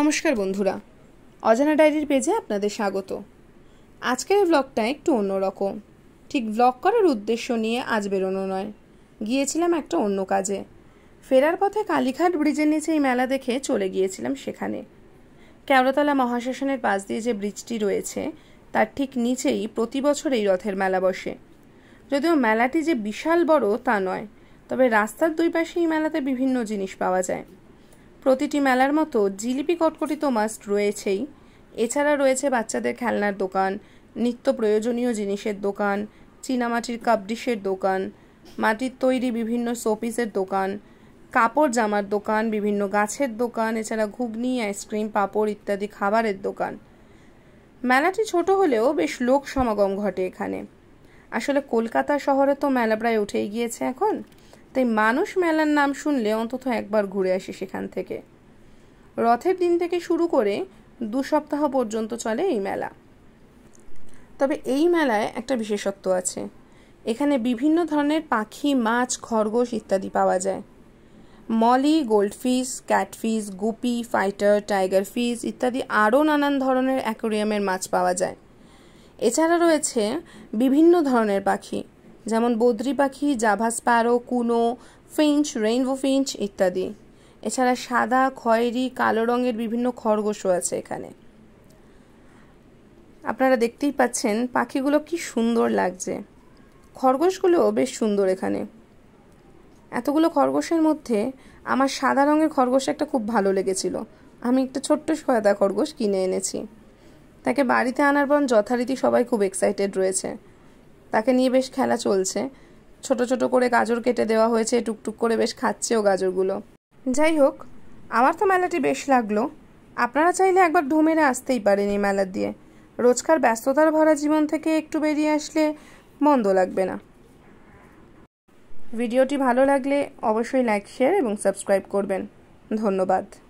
নমস্কার বন্ধুরা অজানা ডায়েরির পেজে আপনাদের স্বাগত আজকের ব্লগটা একটু অন্যরকম ঠিক ব্লগ করার উদ্দেশ্য নিয়ে আজ বেরোনো নয় গিয়েছিলাম একটা অন্য কাজে ফেরার পথে কালীঘাট ব্রিজের নিচে এই মেলা দেখে চলে গিয়েছিলাম সেখানে কেওড়াতলা মহাশাসনের পাশ দিয়ে যে ব্রিজটি রয়েছে তার ঠিক নিচেই প্রতি বছর এই রথের মেলা বসে যদিও মেলাটি যে বিশাল বড় তা নয় তবে রাস্তার দুই পাশে এই মেলাতে বিভিন্ন জিনিস পাওয়া যায় প্রতিটি মেলার মতো জিলিপি কটকটি তো মাস্ট রয়েছেই এছাড়া রয়েছে বাচ্চাদের খেলনার দোকান নিত্য প্রয়োজনীয় জিনিসের দোকান চীনামাটির কাপ ডিশের দোকান মাটির তৈরি বিভিন্ন শোপিসের দোকান কাপড় জামার দোকান বিভিন্ন গাছের দোকান এছাড়া ঘুগনি আইসক্রিম পাঁপড় ইত্যাদি খাবারের দোকান মেলাটি ছোট হলেও বেশ লোক সমাগম ঘটে এখানে আসলে কলকাতা শহরে তো মেলা প্রায় উঠেই গিয়েছে এখন তাই মানুষ মেলার নাম শুনলে অন্তত একবার ঘুরে আসে সেখান থেকে রথের দিন থেকে শুরু করে দু সপ্তাহ পর্যন্ত চলে এই মেলা তবে এই মেলায় একটা বিশেষত্ব আছে এখানে বিভিন্ন ধরনের পাখি মাছ খরগোশ ইত্যাদি পাওয়া যায় molly goldfish catfish guppy fighter tiger fish ইত্যাদি আরও নানান ধরনের অ্যাকোরিয়ামের মাছ পাওয়া যায় এছাড়া রয়েছে বিভিন্ন ধরনের পাখি যেমন বদ্রি পাখি জাভাস প্যারো কুনো ফিঞ্চ রেইনবো ফিঞ্চ ইত্যাদি এছাড়া সাদা খয়েরি কালো রঙের বিভিন্ন খরগোশও আছে এখানে আপনারা দেখতেই পাচ্ছেন পাখিগুলো কি সুন্দর লাগছে খরগোশগুলো বেশ সুন্দর এখানে এতগুলো খরগোশের মধ্যে আমার সাদা রঙের খরগোশ একটা খুব ভালো লেগেছিল আমি একটা ছোট্ট সয়দা খরগোশ কিনে এনেছি তাকে বাড়িতে আনার পর যথারীতি সবাই খুব এক্সাইটেড রয়েছে তাকে নিয়ে বেশ খেলা চলছে ছোট ছোট করে গাজর কেটে দেওয়া হয়েছে টুকটুক করে বেশ খাচ্ছেও গাজরগুলো যাই হোক আমার তো মেলাটি বেশ লাগলো আপনারা চাইলে একবার ঢু মেরে আসতেই পারেন এই মেলা দিয়ে রোজকার ব্যস্ততার ভরা জীবন থেকে একটু বেরিয়ে আসলে মন্দ লাগবে না ভিডিওটি ভালো লাগলে অবশ্যই লাইক শেয়ার এবং সাবস্ক্রাইব করবেন ধন্যবাদ